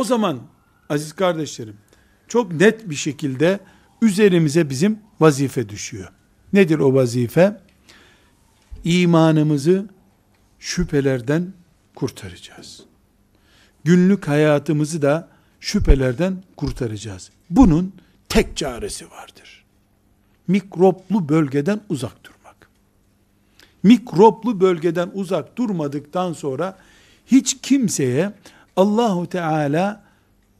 O zaman aziz kardeşlerim çok net bir şekilde üzerimize bizim vazife düşüyor. Nedir o vazife? İmanımızı şüphelerden kurtaracağız. Günlük hayatımızı da şüphelerden kurtaracağız. Bunun tek çaresi vardır. Mikroplu bölgeden uzak durmak. Mikroplu bölgeden uzak durmadıktan sonra hiç kimseye Allahu Teala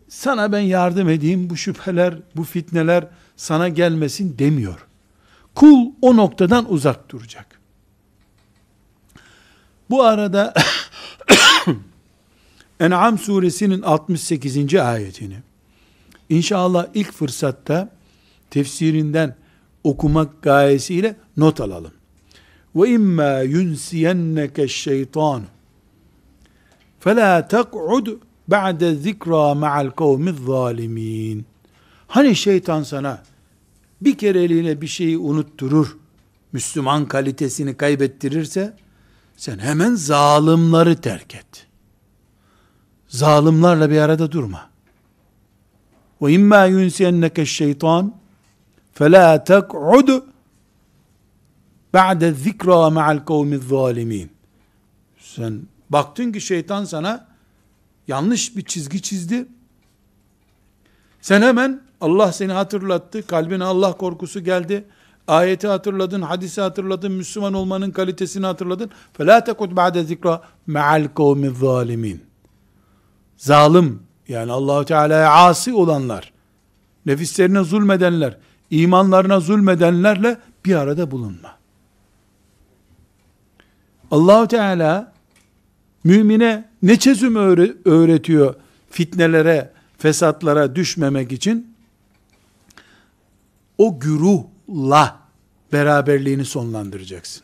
sana ben yardım edeyim bu şüpheler, bu fitneler sana gelmesin demiyor. Kul o noktadan uzak duracak. Bu arada En'am suresinin 68. ayetini inşallah ilk fırsatta tefsirinden okumak gayesiyle not alalım. Ve imma yunsiyenneke şeytanu فَلَا تَقْعُدْ بَعْدَ ذِكْرَى مَعَ الْقَوْمِ الظَّالِم۪ينَ Hani şeytan sana bir kereliğine bir şeyi unutturur, Müslüman kalitesini kaybettirirse, sen hemen zalimleri terk et. Zalimlerle bir arada durma. وَاِمَّا يُنْسِيَنَّكَ الشَّيْطَانِ فَلَا تَقْعُدْ بَعْدَ الذِّكْرَى مَعَ الْقَوْمِ الظَّالِم۪ينَ Sen Baktın ki şeytan sana yanlış bir çizgi çizdi. Sen hemen Allah seni hatırlattı. Kalbine Allah korkusu geldi. Ayeti hatırladın, hadisi hatırladın, Müslüman olmanın kalitesini hatırladın. فَلَا تَكُدْ بَعْدَ ذِكْرَ مَعَ الْقَوْمِ الظَّالِمِينَ Zalim, yani Allahu Teala'ya asi olanlar, nefislerine zulmedenler, imanlarına zulmedenlerle bir arada bulunma. Allahu Teala Mümine ne çözüm öğretiyor fitnelere, fesatlara düşmemek için? O güruhla beraberliğini sonlandıracaksın.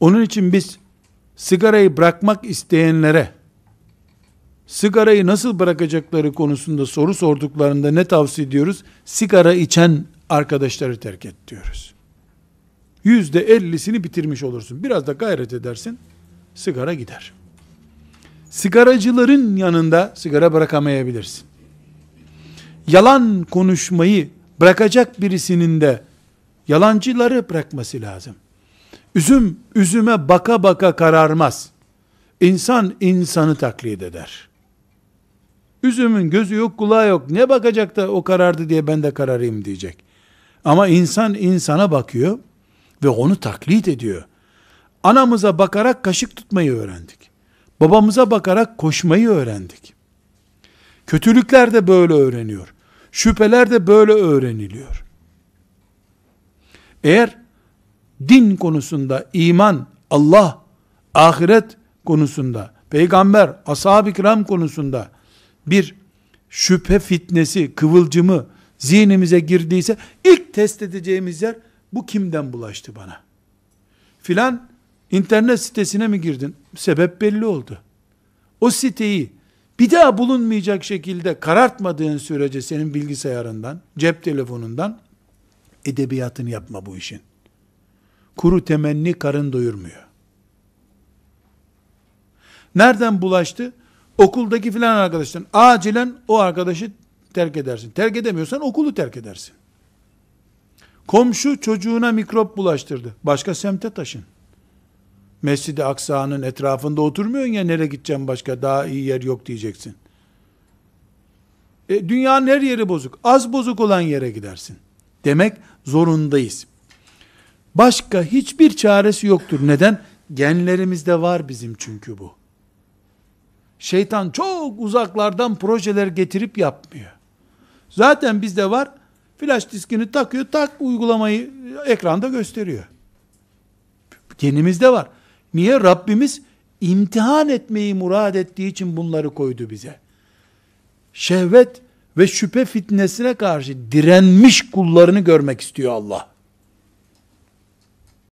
Onun için biz sigarayı bırakmak isteyenlere sigarayı nasıl bırakacakları konusunda soru sorduklarında ne tavsiye ediyoruz? Sigara içen arkadaşları terk et diyoruz yüzde ellisini bitirmiş olursun. Biraz da gayret edersin, sigara gider. Sigaracıların yanında sigara bırakamayabilirsin. Yalan konuşmayı bırakacak birisinin de yalancıları bırakması lazım. Üzüm üzüme baka baka kararmaz. İnsan insanı taklit eder. Üzümün gözü yok kulağı yok. Ne bakacak da o karardı diye ben de kararayım diyecek. Ama insan insana bakıyor ve onu taklit ediyor. Anamıza bakarak kaşık tutmayı öğrendik. Babamıza bakarak koşmayı öğrendik. Kötülükler de böyle öğreniyor. Şüpheler de böyle öğreniliyor. Eğer din konusunda iman, Allah, ahiret konusunda, peygamber, ashab-ı kiram konusunda bir şüphe fitnesi, kıvılcımı zihnimize girdiyse ilk test edeceğimiz yer bu kimden bulaştı bana? Filan internet sitesine mi girdin? Sebep belli oldu. O siteyi bir daha bulunmayacak şekilde karartmadığın sürece senin bilgisayarından, cep telefonundan edebiyatını yapma bu işin. Kuru temenni karın doyurmuyor. Nereden bulaştı? Okuldaki filan arkadaştan. Acilen o arkadaşı terk edersin. Terk edemiyorsan okulu terk edersin. Komşu çocuğuna mikrop bulaştırdı. Başka semte taşın. Mescid-i Aksa'nın etrafında oturmuyorsun ya nereye gideceğim başka daha iyi yer yok diyeceksin. E, dünyanın her yeri bozuk. Az bozuk olan yere gidersin. Demek zorundayız. Başka hiçbir çaresi yoktur. Neden? Genlerimizde var bizim çünkü bu. Şeytan çok uzaklardan projeler getirip yapmıyor. Zaten bizde var Flash diskini takıyor, tak uygulamayı ekranda gösteriyor. Kendimizde var. Niye? Rabbimiz imtihan etmeyi murad ettiği için bunları koydu bize. Şehvet ve şüphe fitnesine karşı direnmiş kullarını görmek istiyor Allah.